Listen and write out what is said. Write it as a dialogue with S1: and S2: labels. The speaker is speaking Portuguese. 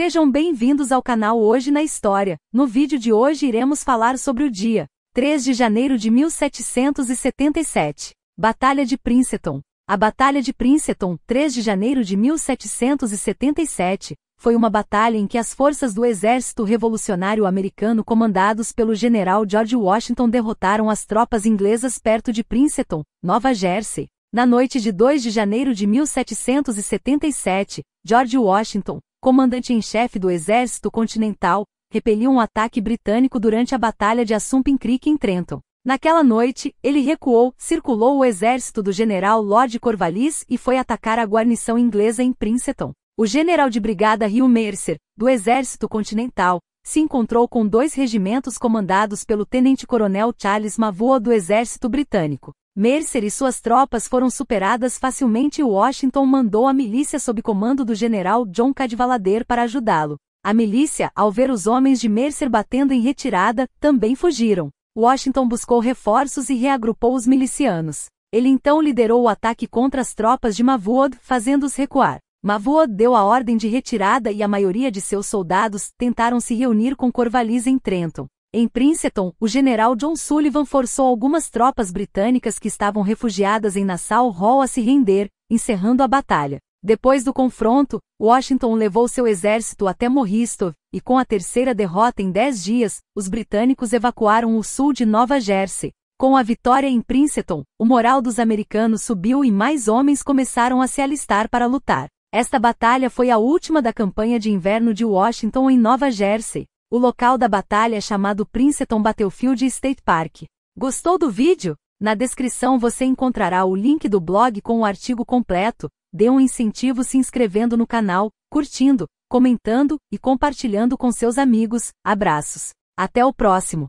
S1: Sejam bem-vindos ao canal Hoje na História. No vídeo de hoje iremos falar sobre o dia 3 de janeiro de 1777, Batalha de Princeton. A Batalha de Princeton, 3 de janeiro de 1777, foi uma batalha em que as forças do Exército Revolucionário Americano comandados pelo general George Washington derrotaram as tropas inglesas perto de Princeton, Nova Jersey. Na noite de 2 de janeiro de 1777, George Washington, comandante em chefe do Exército Continental, repeliu um ataque britânico durante a Batalha de Assumption Creek em Trenton. Naquela noite, ele recuou, circulou o exército do general Lord Corvalis e foi atacar a guarnição inglesa em Princeton. O general de brigada Hugh Mercer, do Exército Continental, se encontrou com dois regimentos comandados pelo tenente-coronel Charles Mavua do exército britânico. Mercer e suas tropas foram superadas facilmente e Washington mandou a milícia sob comando do general John Cadwalader para ajudá-lo. A milícia, ao ver os homens de Mercer batendo em retirada, também fugiram. Washington buscou reforços e reagrupou os milicianos. Ele então liderou o ataque contra as tropas de Mavua, fazendo-os recuar. Mavoa deu a ordem de retirada e a maioria de seus soldados tentaram se reunir com Corvalis em Trenton. Em Princeton, o general John Sullivan forçou algumas tropas britânicas que estavam refugiadas em Nassau Hall a se render, encerrando a batalha. Depois do confronto, Washington levou seu exército até Morristov, e com a terceira derrota em dez dias, os britânicos evacuaram o sul de Nova Jersey. Com a vitória em Princeton, o moral dos americanos subiu e mais homens começaram a se alistar para lutar. Esta batalha foi a última da campanha de inverno de Washington em Nova Jersey. O local da batalha é chamado Princeton Battlefield State Park. Gostou do vídeo? Na descrição você encontrará o link do blog com o artigo completo. Dê um incentivo se inscrevendo no canal, curtindo, comentando e compartilhando com seus amigos. Abraços. Até o próximo.